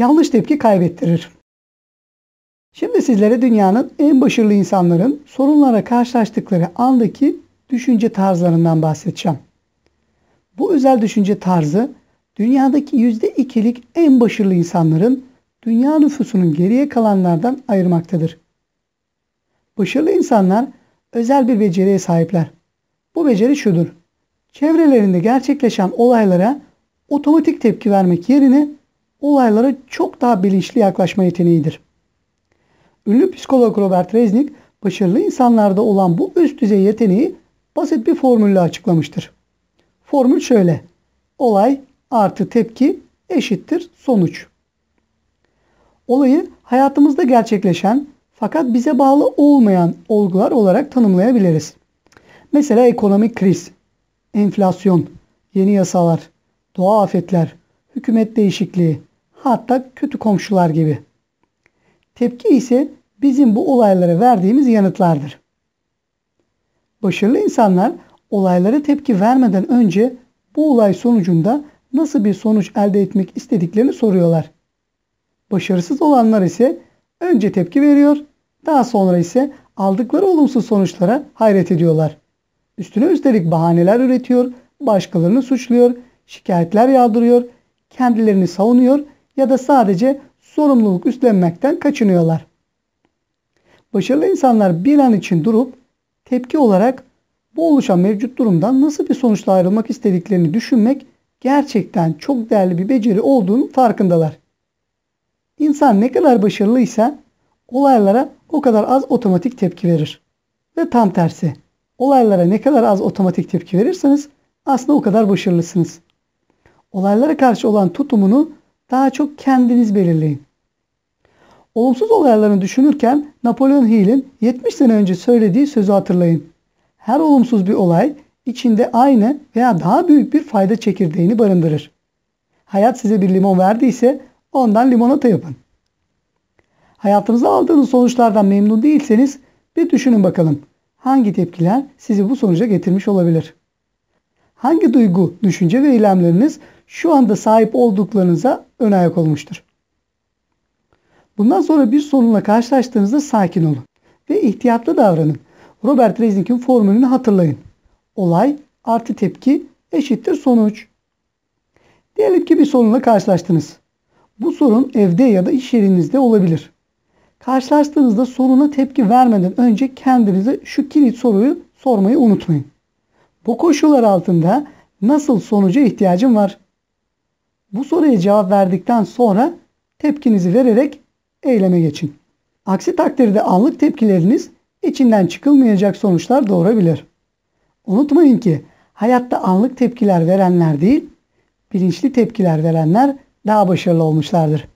yanlış tepki kaybettirir. Şimdi sizlere dünyanın en başarılı insanların sorunlara karşılaştıkları andaki düşünce tarzlarından bahsedeceğim. Bu özel düşünce tarzı dünyadaki %2'lik en başarılı insanların dünya nüfusunun geriye kalanlardan ayırmaktadır. Başarılı insanlar özel bir beceriye sahipler. Bu beceri şudur. Çevrelerinde gerçekleşen olaylara otomatik tepki vermek yerine olaylara çok daha bilinçli yaklaşma yeteneğidir. Ünlü psikolog Robert Resnick başarılı insanlarda olan bu üst düzey yeteneği basit bir formülle açıklamıştır. Formül şöyle. Olay artı tepki eşittir sonuç. Olayı hayatımızda gerçekleşen fakat bize bağlı olmayan olgular olarak tanımlayabiliriz. Mesela ekonomik kriz, enflasyon, yeni yasalar, doğa afetler, hükümet değişikliği, hatta kötü komşular gibi. Tepki ise bizim bu olaylara verdiğimiz yanıtlardır. Başarılı insanlar olaylara tepki vermeden önce bu olay sonucunda nasıl bir sonuç elde etmek istediklerini soruyorlar. Başarısız olanlar ise önce tepki veriyor, daha sonra ise aldıkları olumsuz sonuçlara hayret ediyorlar. Üstüne üstelik bahaneler üretiyor, başkalarını suçluyor, şikayetler yağdırıyor, kendilerini savunuyor ya da sadece sorumluluk üstlenmekten kaçınıyorlar. Başarılı insanlar bir an için durup tepki olarak bu oluşan mevcut durumdan nasıl bir sonuçla ayrılmak istediklerini düşünmek gerçekten çok değerli bir beceri olduğunu farkındalar. İnsan ne kadar başarılıysa olaylara o kadar az otomatik tepki verir. Ve tam tersi olaylara ne kadar az otomatik tepki verirseniz aslında o kadar başarılısınız. Olaylara karşı olan tutumunu daha çok kendiniz belirleyin. Olumsuz olaylarını düşünürken Napolyon Hill'in 70 sene önce söylediği sözü hatırlayın. Her olumsuz bir olay içinde aynı veya daha büyük bir fayda çekirdeğini barındırır. Hayat size bir limon verdiyse ondan limonata yapın. Hayatınızda aldığınız sonuçlardan memnun değilseniz bir düşünün bakalım. Hangi tepkiler sizi bu sonuca getirmiş olabilir? Hangi duygu, düşünce ve eylemleriniz şu anda sahip olduklarınıza ön ayak olmuştur. Bundan sonra bir sorunla karşılaştığınızda sakin olun ve ihtiyatlı davranın. Robert Reznig'in formülünü hatırlayın. Olay artı tepki eşittir sonuç. Diyelim ki bir sorunla karşılaştınız. Bu sorun evde ya da iş yerinizde olabilir. Karşılaştığınızda soruna tepki vermeden önce kendinize şu kilit soruyu sormayı unutmayın. Bu koşullar altında nasıl sonuca ihtiyacım var? Bu soruya cevap verdikten sonra tepkinizi vererek eyleme geçin. Aksi takdirde anlık tepkileriniz içinden çıkılmayacak sonuçlar doğurabilir. Unutmayın ki hayatta anlık tepkiler verenler değil, bilinçli tepkiler verenler daha başarılı olmuşlardır.